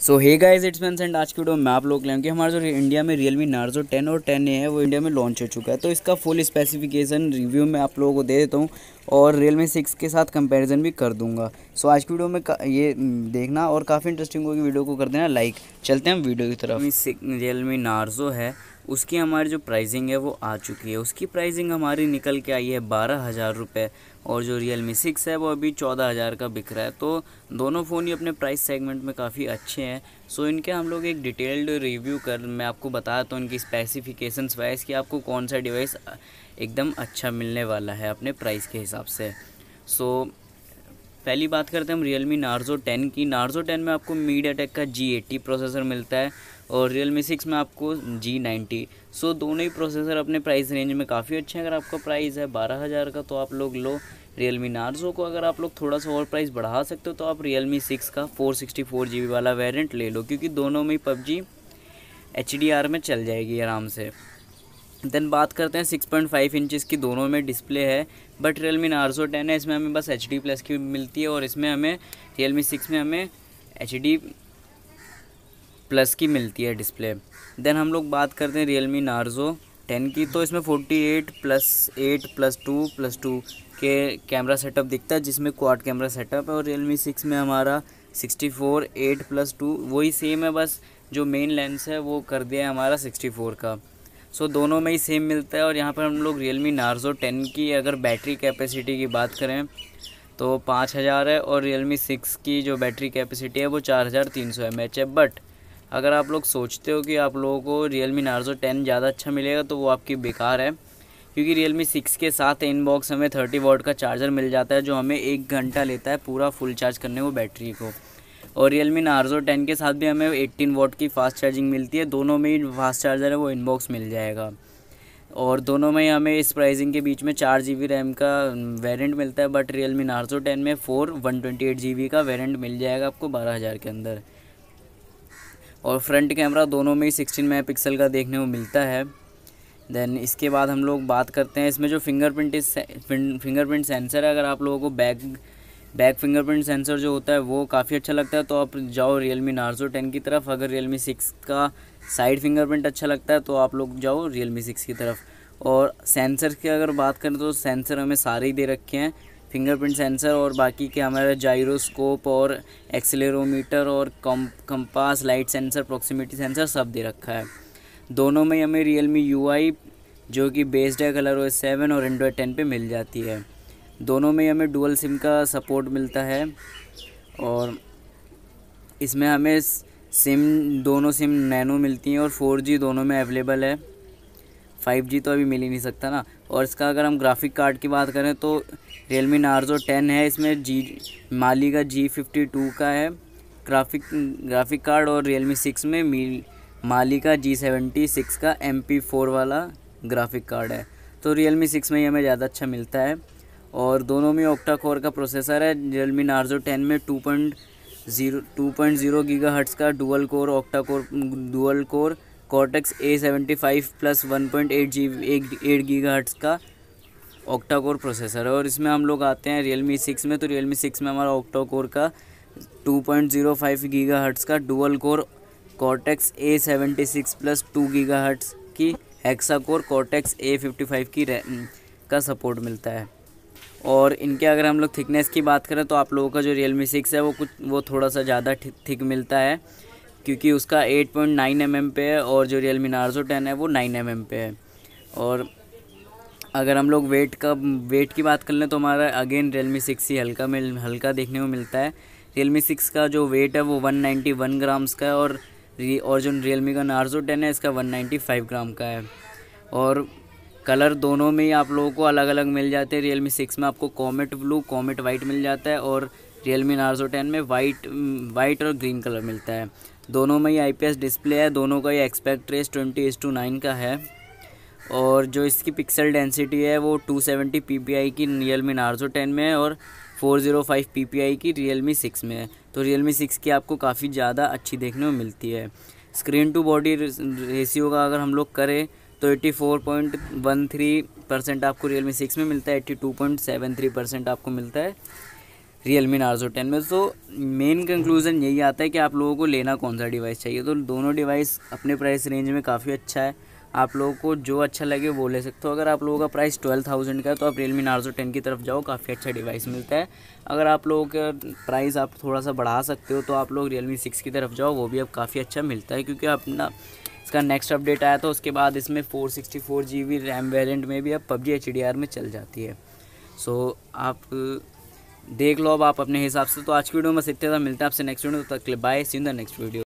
so hey guys it's मैं सेंड आज की वीडियो में आप लोग लेंगे हमारे जो इंडिया में रियलमी नार्जो 10 और 10 ए है वो इंडिया में लॉन्च हो चुका है तो इसका फुल स्पेसिफिकेशन रिव्यू मैं आप लोगों को दे देता हूँ और रियलमी सिक्स के साथ कंपैरिजन भी कर दूंगा सो आज की वीडियो में ये देखना और काफ़ी इंटरेस्टिंग होगी वीडियो को कर देना लाइक चलते हैं वीडियो की तरफ रियलमी नार्जो है उसकी हमारी जो प्राइसिंग है वो आ चुकी है उसकी प्राइसिंग हमारी निकल के आई है बारह हज़ार रुपये और जो रियल मी सिक्स है वो अभी चौदह हज़ार का बिक रहा है तो दोनों फ़ोन ही अपने प्राइस सेगमेंट में काफ़ी अच्छे हैं सो इनके हम लोग एक डिटेल्ड रिव्यू कर मैं आपको बताता हूँ तो इनकी स्पेसिफिकेशन वाइज कि आपको कौन सा डिवाइस एकदम अच्छा मिलने वाला है अपने प्राइस के हिसाब से सो so, पहली बात करते हैं हम रियल मी नार्जो टेन की नार्जो टेन में आपको मीडिया टेक का जी एट्टी प्रोसेसर मिलता है और रियल मी सिक्स में आपको जी नाइन्टी सो दोनों ही प्रोसेसर अपने प्राइस रेंज में काफ़ी अच्छे हैं अगर आपका प्राइस है बारह हज़ार का तो आप लोग लो रियल मी नार्जो को अगर आप लोग थोड़ा सा और प्राइस बढ़ा सकते हो तो आप रियल मी सिक्स का four sixty four G B वाला वेरियंट ले लो क्योंकि दोनों में ही पबजी एच डी आर में चल जाएगी आराम से देन बात करते हैं सिक्स पॉइंट फाइव इंचज़ की दोनों में डिस्प्ले है but Realme Narzo ten है इसमें हमें बस एच डी प्लस की मिलती है और इसमें हमें रियल मी सिक्स में हमें एच डी प्लस की मिलती है डिस्प्ले देन हम लोग बात करते हैं रियल मी नार्जो टेन की तो इसमें forty eight plus eight plus two plus two के कैमरा सेटअप दिखता है जिसमें क्वाड कैमरा सेटअप है और रियल मी सिक्स में हमारा sixty four eight plus two वही सेम है बस जो मेन लेंस है वो कर दिया है हमारा सिक्सटी फोर का सो दोनों में ही सेम मिलता है और यहाँ पर हम लोग रियल मी नार्जो टेन की अगर बैटरी कैपेसिटी की बात करें तो पाँच हज़ार है और रियल मी सिक्स की जो बैटरी कैपेसिटी है वो चार हज़ार तीन सौ एम एच है बट अगर आप लोग सोचते हो कि आप लोगों को रियल मी नार्जो टेन ज़्यादा अच्छा मिलेगा तो वो आपकी बेकार है क्योंकि रियल मी सिक्स के साथ इनबॉक्स हमें थर्टी वॉट का चार्जर मिल जाता है जो हमें एक घंटा लेता है पूरा फुल चार्ज करने को बैटरी को और रियल मी नार्जो टेन के साथ भी हमें एट्टीन वोट की फास्ट चार्जिंग मिलती है दोनों में ही फास्ट चार्जर है वो इनबॉक्स मिल जाएगा और दोनों में हमें इस प्राइसिंग के बीच में चार जी बी रैम का वेरिएंट मिलता है but Realme Narzo ten में four one twenty eight G B का वेरिएंट मिल जाएगा आपको बारह हज़ार के अंदर और फ्रंट कैमरा दोनों में ही सिक्सटीन मेगा पिक्सल का देखने को मिलता है देन इसके बाद हम लोग बात करते हैं इसमें जो फिंगरप्रिंट इस फिंगरप्रिंट सेंसर है अगर आप लोगों को बैक बैक फिंगरप्रिंट सेंसर जो होता है वो काफ़ी अच्छा लगता है तो आप जाओ रियलमी नार्जो टेन की तरफ अगर रियलमी सिक्स का साइड फिंगरप्रिंट अच्छा लगता है तो आप लोग जाओ रियलमी सिक्स की तरफ और सेंसर की अगर बात करें तो सेंसर हमें सारे ही दे रखे हैं फिंगरप्रिंट सेंसर और बाकी के हमारे जायरोस्कोप और एक्सेलेरोमीटर और कम compass light sensor proximity sensor सब दे रखा है दोनों में हमें रियल मी जो कि बेस्ड है कलर ओ सेवन और एंड्रॉयड टेन पर मिल जाती है दोनों में हमें डुअल सिम का सपोर्ट मिलता है और इसमें हमें सिम दोनों सिम नैनो मिलती हैं और फोर जी दोनों में अवेलेबल है फाइव जी तो अभी मिल ही नहीं सकता ना और इसका अगर हम ग्राफिक कार्ड की बात करें तो रियल मी नार्जो टेन है इसमें जी माली का जी फिफ्टी टू का है ग्राफिक ग्राफिक कार्ड और रियल मी सिक्स में मी माली का जी सेवेंटी सिक्स का एम पी फोर वाला ग्राफिक कार्ड है तो रियल मी सिक्स में ही हमें ज़्यादा अच्छा मिलता है और दोनों में ओक्टा कोर का प्रोसेसर है रियलमी नार्जो टेन में two point zero two point zero gigahertz का dual core octa core dual core cortex A seventy five plus one point eight G eight gigahertz का octa core processor है और इसमें हम लोग आते हैं रियलमी सिक्स में तो रियलमी सिक्स में हमारा ऑक्टा कोर का two point zero five gigahertz का dual core cortex A seventy six plus two gigahertz की hexa core cortex A fifty five की का सपोर्ट मिलता है और इनके अगर हम लोग थिकनेस की बात करें तो आप लोगों का जो रियल मी सिक्स है वो कुछ वो थोड़ा सा ज़्यादा थिक मिलता है क्योंकि उसका 8.9 पॉइंट mm पे है और जो रियल मी नार्जो टेन है वो 9 mm पे है और अगर हम लोग वेट का वेट की बात कर लें तो हमारा अगेन रियल मी सिक्स ही हल्का मिल हल्का देखने को मिलता है रियल मी सिक्स का जो वेट है वो 191 ग्राम्स का है और और जो रियल मी का नार्जो टेन है इसका फाइव ग्राम का है और कलर दोनों में ही आप लोगों को अलग अलग मिल जाते हैं रियल मी सिक्स में आपको कॉमेट ब्लू कॉमेट वाइट मिल जाता है और रियल मी नार्जो टेन में वाइट वाइट और ग्रीन कलर मिलता है दोनों में ही आईपीएस डिस्प्ले है दोनों का ही aspect ratio twenty is to nine का है और जो इसकी पिक्सल डेंसिटी है वो टू सेवेंटी की रियल मी नार्जो टेन में है और ज़ीरो फाइव oh की रियल मी सिक्स में है तो रियल मी सिक्स की आपको काफ़ी ज़्यादा अच्छी देखने में मिलती है स्क्रीन टू बॉडी रेशियो का अगर हम लोग करें तो eighty four point one three percent आपको रियल मी सिक्स में मिलता है eighty two point seven three percent आपको मिलता है रियल मी नार्जो टेन में तो मेन कंक्लूज़न यही आता है कि आप लोगों को लेना कौन सा डिवाइस चाहिए तो दोनों डिवाइस अपने प्राइस रेंज में काफ़ी अच्छा है आप लोगों को जो अच्छा लगे वो ले सकते हो अगर आप लोगों का प्राइस ट्वेल्व थाउजेंड का है तो आप रियल मी नार्जो टेन की तरफ जाओ काफ़ी अच्छा डिवाइस मिलता है अगर आप लोगों का प्राइस आप थोड़ा सा बढ़ा सकते हो तो आप लोग रियल मी सिक्स की तरफ जाओ वो भी अब काफ़ी अच्छा मिलता है क्योंकि अपना इसका नेक्स्ट अपडेट आया था उसके बाद इसमें four sixty four G B RAM variant में भी अब पबजी एच डी आर में चल जाती है सो so, आप देख लो अब आप अपने हिसाब से तो आज की वीडियो में बस इतना मिलता है आपसे नेक्स्ट वीडियो तक bye see in the next video